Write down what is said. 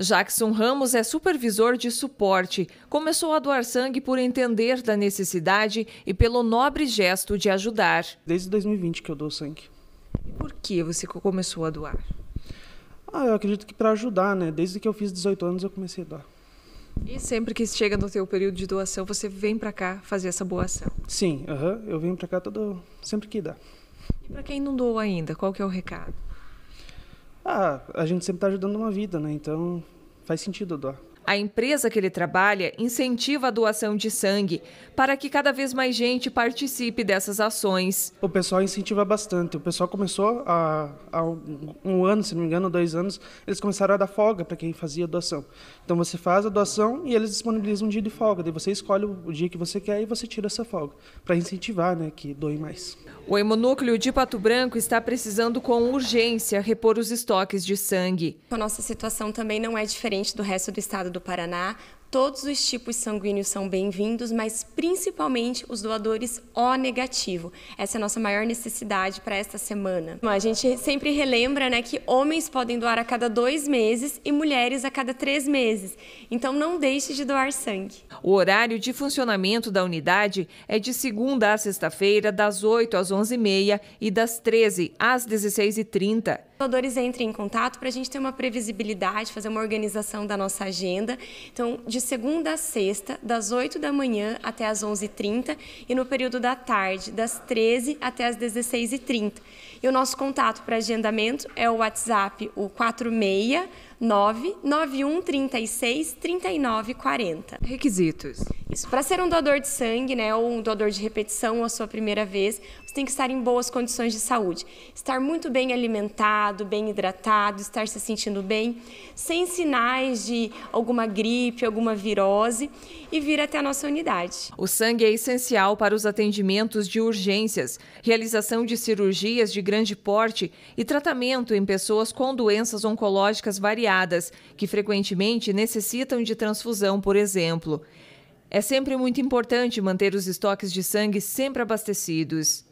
Jackson Ramos é supervisor de suporte. Começou a doar sangue por entender da necessidade e pelo nobre gesto de ajudar. Desde 2020 que eu dou sangue. E por que você começou a doar? Ah, eu acredito que para ajudar, né? Desde que eu fiz 18 anos eu comecei a doar. E sempre que chega no seu período de doação, você vem para cá fazer essa boa ação? Sim, uh -huh, eu venho para cá todo sempre que dá. E para quem não doou ainda, qual que é o recado? Ah, a gente sempre está ajudando uma vida, né? Então faz sentido doar. A empresa que ele trabalha incentiva a doação de sangue para que cada vez mais gente participe dessas ações. O pessoal incentiva bastante. O pessoal começou há, há um ano, se não me engano, dois anos, eles começaram a dar folga para quem fazia doação. Então você faz a doação e eles disponibilizam um dia de folga. Daí você escolhe o dia que você quer e você tira essa folga para incentivar, né, que doe mais. O hemonúcleo de Pato Branco está precisando com urgência repor os estoques de sangue. A nossa situação também não é diferente do resto do estado do do Paraná, Todos os tipos sanguíneos são bem-vindos, mas principalmente os doadores O negativo. Essa é a nossa maior necessidade para esta semana. A gente sempre relembra né, que homens podem doar a cada dois meses e mulheres a cada três meses. Então não deixe de doar sangue. O horário de funcionamento da unidade é de segunda a sexta-feira, das 8 às 11h30 e das 13 às 16h30. Os doadores entrem em contato para a gente ter uma previsibilidade, fazer uma organização da nossa agenda. Então, de de segunda a sexta, das 8 da manhã até as 11h30 e no período da tarde, das 13 até as 16h30. E o nosso contato para agendamento é o WhatsApp, o 469 9136 3940. Requisitos. Isso. Para ser um doador de sangue, né, ou um doador de repetição ou a sua primeira vez, você tem que estar em boas condições de saúde. Estar muito bem alimentado, bem hidratado, estar se sentindo bem, sem sinais de alguma gripe, alguma uma virose e vir até a nossa unidade. O sangue é essencial para os atendimentos de urgências, realização de cirurgias de grande porte e tratamento em pessoas com doenças oncológicas variadas, que frequentemente necessitam de transfusão, por exemplo. É sempre muito importante manter os estoques de sangue sempre abastecidos.